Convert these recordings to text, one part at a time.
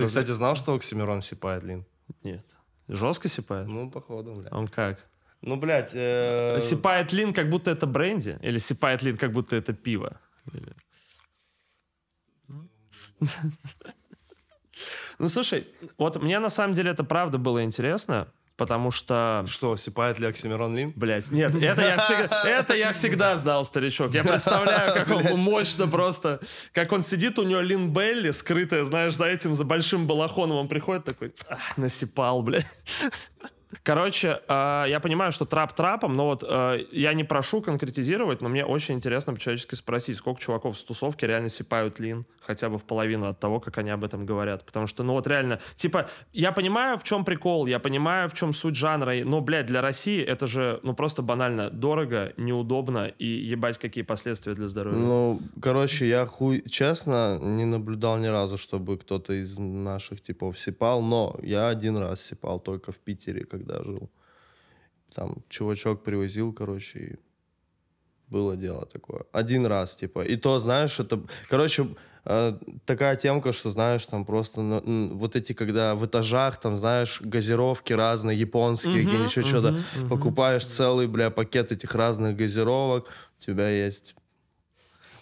Ты, кстати, знал, что Оксимирон сипает, Лин? Нет. Жестко сипает? Ну, походу, блядь. А он как? Ну, блядь... Э, сипает Лин, как будто это бренди? Или сипает Лин, как будто это пиво? Ну, слушай, вот мне на самом деле это правда было интересно потому что... Что, сипает ли Оксимирон Лин? Блять, нет, это я всегда, это я всегда знал, старичок. Я представляю, как он мощно просто... Как он сидит, у него Лин Белли скрытая, знаешь, за этим, за большим балахоном. Он приходит такой, насипал, блядь. Короче, э, я понимаю, что трап трапом, но вот э, я не прошу конкретизировать, но мне очень интересно по-человечески спросить, сколько чуваков с тусовки реально сипают лин хотя бы в половину от того, как они об этом говорят. Потому что, ну вот реально, типа, я понимаю, в чем прикол, я понимаю, в чем суть жанра, но, блядь, для России это же, ну просто банально дорого, неудобно и ебать какие последствия для здоровья. Ну, короче, я хуй, честно, не наблюдал ни разу, чтобы кто-то из наших типов сипал, но я один раз сипал только в Питере, когда жил. Там чувачок привозил, короче, и было дело такое. Один раз, типа. И то, знаешь, это... Короче, Э, такая темка, что, знаешь, там просто ну, вот эти, когда в этажах, там, знаешь, газировки разные, японские, угу, где-нибудь еще угу, что-то, угу. покупаешь целый, бля, пакет этих разных газировок, у тебя есть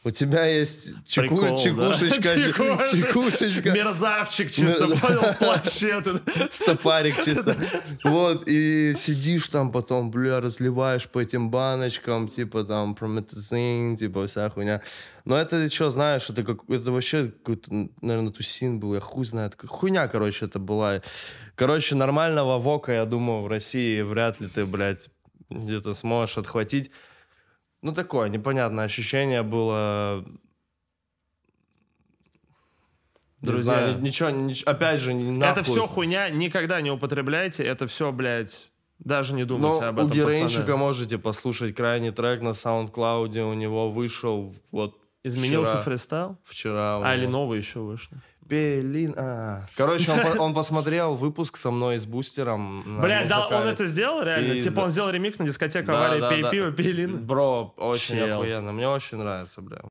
у тебя есть чеку, Прикол, чекушечка, да? чекушечка, Мерзавчик чисто, Мер... понял, плащет. Стопарик чисто. Вот, и сидишь там потом, бля, разливаешь по этим баночкам, типа там прометазин, типа вся хуйня. Но это что, знаешь, это как это вообще какой-то, наверное, тусин был, я хуй знает. Хуйня, короче, это была. Короче, нормального вока, я думаю, в России вряд ли ты, блядь, где-то сможешь отхватить. Ну, такое непонятное ощущение было. Друзья, не знаю, ничего, ничего, опять же, не нахуй. Это все хуйня, никогда не употребляйте, это все, блядь, даже не думайте Но ну, об этом, у Геренщика пацаны. можете послушать крайний трек на SoundCloud, у него вышел вот Изменился вчера, фристайл? Вчера. А, или новый еще вышел? Белин. А. Короче, он, он посмотрел выпуск со мной с бустером. Бля, да, он это сделал реально. И... Типа он сделал ремикс на дискотеку да, аварии да, пей да. пиво, пей лин. Бро, очень Чел. охуенно. Мне очень нравится, бля.